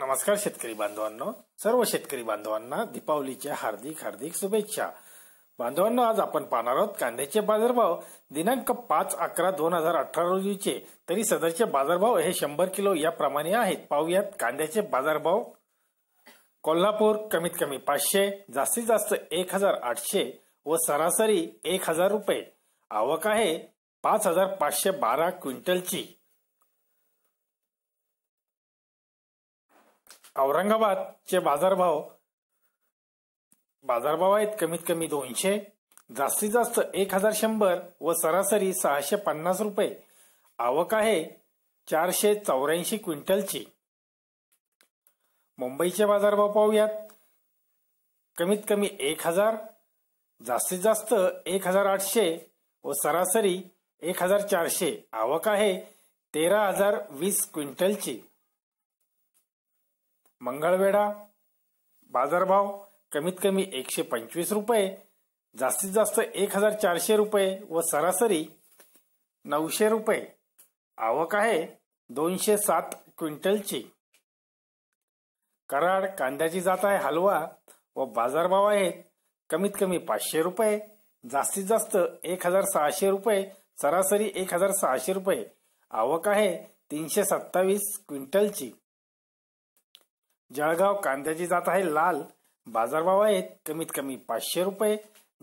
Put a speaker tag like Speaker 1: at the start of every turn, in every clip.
Speaker 1: नमस्कार शेतकरी बांधवांनो सर्व शेतकरी बांधवांना दीपावलीच्या हार्दिक हार्दिक शुभेच्छा बांधवांनो आज आपण पाहणार आहोत कांद्याचे बाजारभाव दिनांक पाच अकरा दोन हजार अठरा रोजीचे तरी सदरचे बाजारभाव हे शंभर किलो याप्रमाणे आहेत पाहूयात कांद्याचे बाजारभाव कोल्हापूर कमीत कमी पाचशे जास्तीत जास्त एक हजार आठशे व सरासरी एक हजार रुपये आवक आहे पाच हजार पाचशे बारा क्विंटलची औरंगाबादचे बाजारभाव बाजारभाव आहेत कमीत कमी दोनशे जास्तीत जास्त एक हजार शंभर व सरासरी सहाशे पन्नास रुपये आवक आहे चारशे चौऱ्याऐंशी क्विंटलची मुंबईचे बाजारभाव पाहूयात कमीत कमी एक हजार जास्तीत जास्त एक हजार आठशे व सरासरी एक हजार चारशे आवक आहे तेरा हजार वीस क्विंटलची मंगळवेढा बाजारभाव कमीत कमी एकशे पंचवीस रुपये जास्तीत जास्त एक हजार चारशे रुपये व सरासरी नऊशे रुपये आवक आहे दोनशे सात क्विंटलची कराड कांद्याची जात आहे हलवा व बाजारभाव आहेत कमीत कमी पाचशे रुपये जास्तीत जास्त एक हजार सहाशे रुपये सरासरी एक हजार सहाशे रुपये आवक आहे तीनशे सत्तावीस क्विंटलची जळगाव कांद्याची जात आहे लाल बाजारभाव आहेत कमीत कमी पाचशे रुपये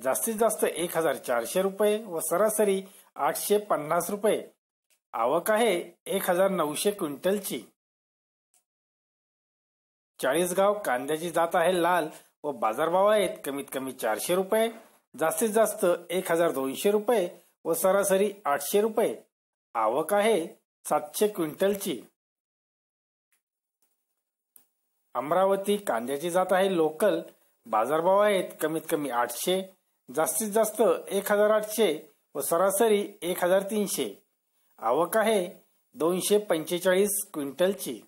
Speaker 1: जास्तीत जास्त एक हजार चारशे रुपये व सरासरी आठशे पन्नास रुपये आवक आहे एक हजार नऊशे क्विंटलची चाळीसगाव कांद्याची जात आहे लाल व बाजारभाव आहेत कमीत कमी चारशे रुपये जास्तीत जास्त एक हजार दोनशे रुपये व सरासरी आठशे रुपये आवक आहे सातशे क्विंटलची अमरावती कांद्याची जात आहे लोकल बाजारभाव आहेत कमीत कमी आठशे जास्तीत जास्त एक हजार आठशे व सरासरी एक हजार तीनशे आवक आहे दोनशे पंचेचाळीस क्विंटलची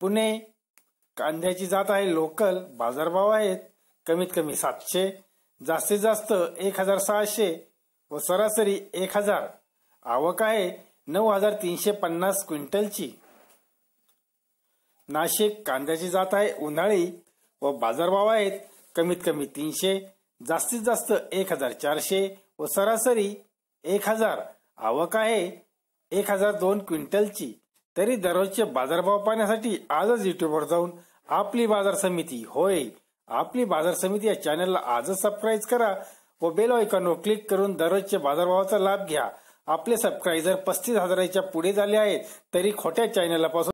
Speaker 1: पुणे कांद्याची जात आहे लोकल बाजारभाव आहेत कमीत कमी सातशे जास्तीत जास्त एक हजार सहाशे व सरासरी एक हजार आवक आहे नऊ हजार तीनशे पन्नास क्विंटलची नाशिक कांद्याची जात आहे उन्हाळी व बाजारभाव आहेत कमीत कमी तीनशे जास्तीत जास्त एक हजार चारशे व सरासरी एक हजार आवक आहे एक हजार दोन क्विंटलची तरी दररोजचे बाजारभाव पाहण्यासाठी आजच युट्यूबवर जाऊन आपली बाजार समिती होय आपली बाजार समिती या चॅनलला आजच सबस्क्राईब करा व बेल आयकॉनवर क्लिक करून दररोजच्या बाजारभावाचा लाभ घ्या आपले सबस्क्रायझर पस्तीस हजाराच्या पुढे झाले आहेत तरी खोट्या चॅनलला